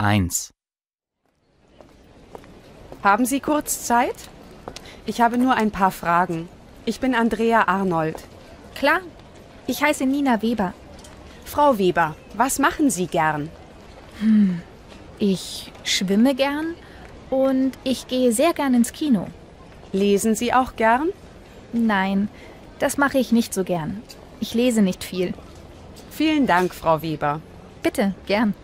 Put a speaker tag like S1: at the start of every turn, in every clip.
S1: 1.
S2: Haben Sie kurz Zeit?
S3: Ich habe nur ein paar Fragen. Ich bin Andrea Arnold. Klar, ich heiße Nina Weber. Frau Weber, was machen Sie gern?
S4: Hm,
S5: ich schwimme gern und ich gehe sehr gern ins Kino. Lesen Sie auch gern? Nein, das mache ich nicht so gern. Ich lese nicht viel.
S3: Vielen Dank, Frau Weber.
S5: Bitte, gern.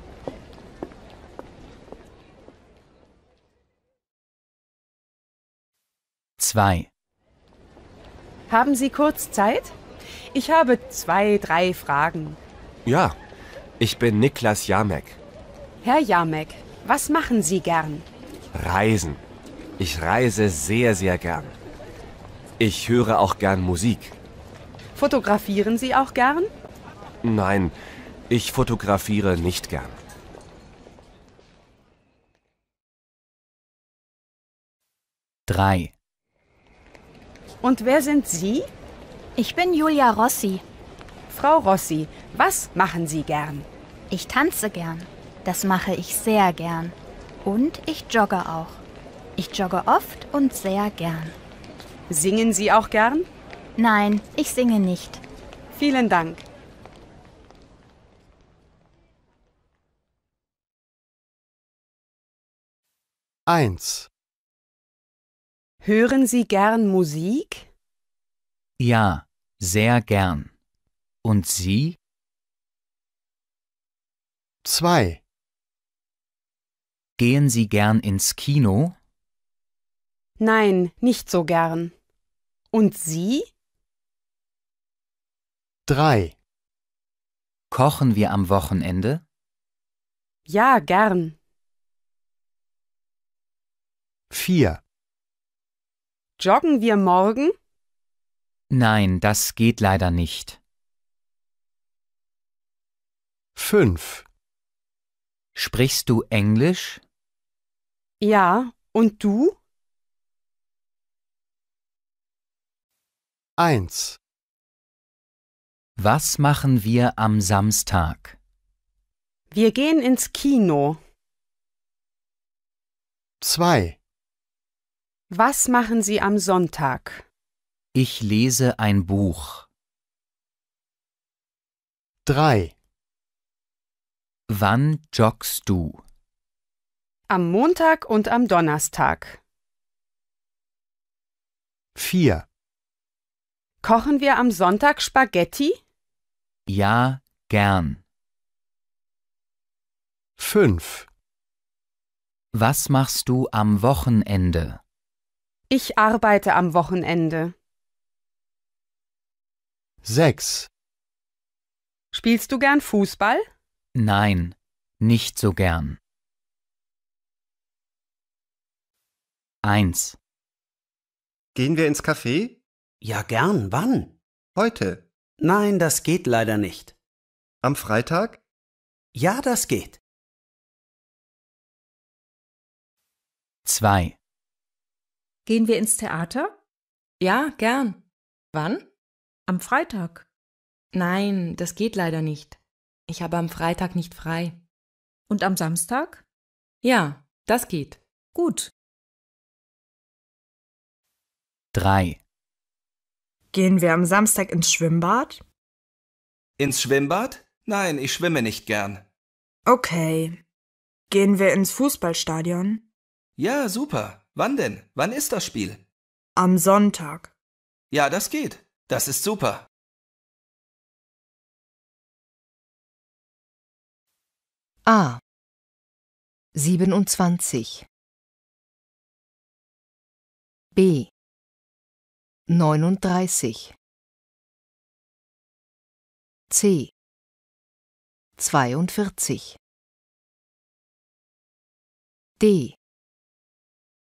S4: 2.
S3: Haben Sie kurz Zeit? Ich habe zwei, drei Fragen.
S4: Ja, ich bin Niklas Jamek.
S3: Herr Jamek, was machen Sie gern?
S4: Reisen. Ich reise sehr, sehr gern. Ich höre auch gern Musik.
S3: Fotografieren Sie auch gern?
S4: Nein, ich fotografiere nicht gern. Drei.
S3: Und wer sind Sie? Ich bin Julia Rossi. Frau Rossi, was machen Sie gern? Ich tanze gern. Das mache ich sehr gern. Und ich jogge auch. Ich jogge oft und sehr gern. Singen Sie auch gern? Nein, ich singe nicht. Vielen Dank.
S1: Eins.
S2: Hören Sie gern Musik?
S1: Ja, sehr gern. Und Sie? 2. Gehen Sie gern ins Kino?
S3: Nein, nicht so gern. Und Sie?
S1: 3. Kochen wir am Wochenende?
S3: Ja, gern. 4. Joggen wir morgen?
S1: Nein, das geht leider nicht. 5. Sprichst du Englisch?
S3: Ja, und du?
S1: 1. Was machen wir am Samstag?
S3: Wir gehen ins Kino.
S1: 2. Was
S3: machen Sie am Sonntag?
S1: Ich lese ein Buch. 3. Wann joggst du?
S3: Am Montag und am Donnerstag. 4. Kochen wir am Sonntag Spaghetti?
S1: Ja, gern. 5. Was machst du am Wochenende?
S3: Ich arbeite am Wochenende.
S1: 6.
S3: Spielst du gern Fußball?
S1: Nein, nicht so gern. 1. Gehen wir ins Café? Ja, gern. Wann? Heute. Nein, das geht leider nicht. Am Freitag? Ja, das geht.
S2: 2. Gehen wir ins Theater?
S5: Ja, gern. Wann? Am Freitag. Nein, das geht leider nicht. Ich habe am Freitag nicht frei. Und am Samstag?
S2: Ja, das geht. Gut. 3. Gehen wir am Samstag ins Schwimmbad? Ins Schwimmbad? Nein, ich schwimme nicht gern.
S3: Okay. Gehen wir ins Fußballstadion?
S2: Ja, super. Wann denn? Wann ist das Spiel? Am Sonntag. Ja, das geht. Das ist super. A. 27 B 39 C 42 D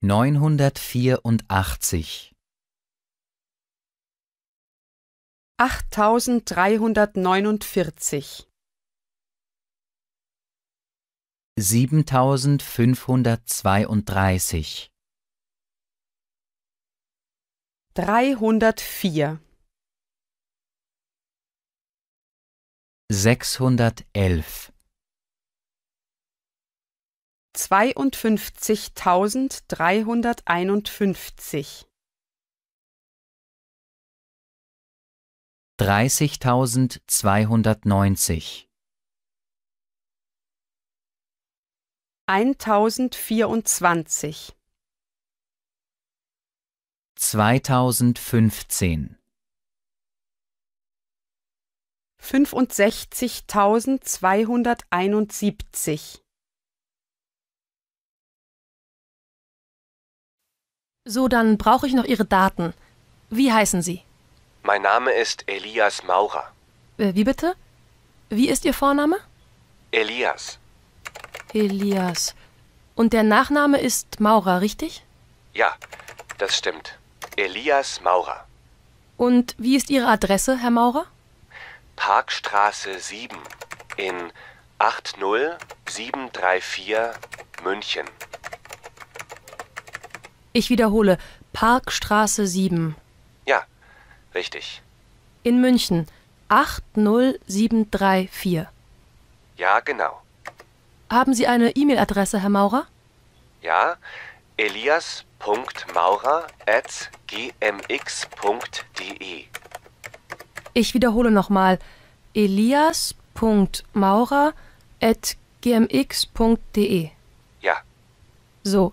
S1: neunhundertvierundachtzig
S3: achttausenddreihundertneunundvierzig
S1: siebentausendfünfhundertzweiunddreißig
S3: dreihundertvier
S1: sechshundertelf
S3: 52.351 30.290 1024
S1: 2015
S3: 65271
S5: So, dann brauche ich noch Ihre Daten. Wie heißen Sie?
S4: Mein Name ist Elias Maurer.
S5: Äh, wie bitte? Wie ist Ihr Vorname?
S4: Elias.
S5: Elias. Und der Nachname ist Maurer, richtig?
S4: Ja, das stimmt. Elias Maurer.
S5: Und wie ist Ihre Adresse, Herr Maurer?
S4: Parkstraße 7 in 80734 München.
S5: Ich wiederhole, Parkstraße 7.
S4: Ja, richtig.
S5: In München 80734.
S4: Ja, genau.
S5: Haben Sie eine E-Mail-Adresse, Herr Maurer?
S4: Ja, elias.maurer.gmx.de.
S5: Ich wiederhole nochmal, elias.maurer.gmx.de. Ja. So.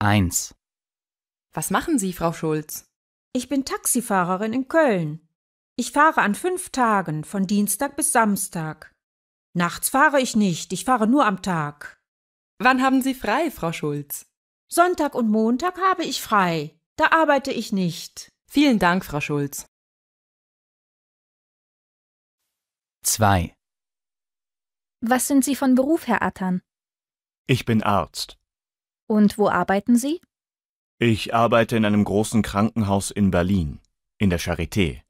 S5: 1. Was machen Sie, Frau
S3: Schulz? Ich bin Taxifahrerin in Köln. Ich fahre an fünf Tagen, von Dienstag bis Samstag. Nachts fahre ich nicht, ich fahre nur am Tag. Wann haben Sie frei, Frau Schulz? Sonntag und Montag habe ich frei. Da arbeite
S2: ich nicht. Vielen Dank, Frau Schulz.
S4: 2.
S5: Was sind Sie von Beruf, Herr Attern?
S4: Ich bin Arzt.
S5: Und wo arbeiten Sie?
S4: Ich arbeite in einem großen Krankenhaus in Berlin, in der Charité.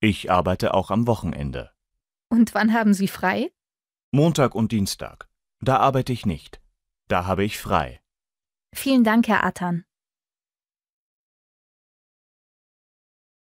S4: Ich arbeite auch am Wochenende.
S5: Und wann haben Sie frei?
S4: Montag und Dienstag. Da arbeite ich nicht. Da habe ich frei.
S5: Vielen Dank, Herr Attan.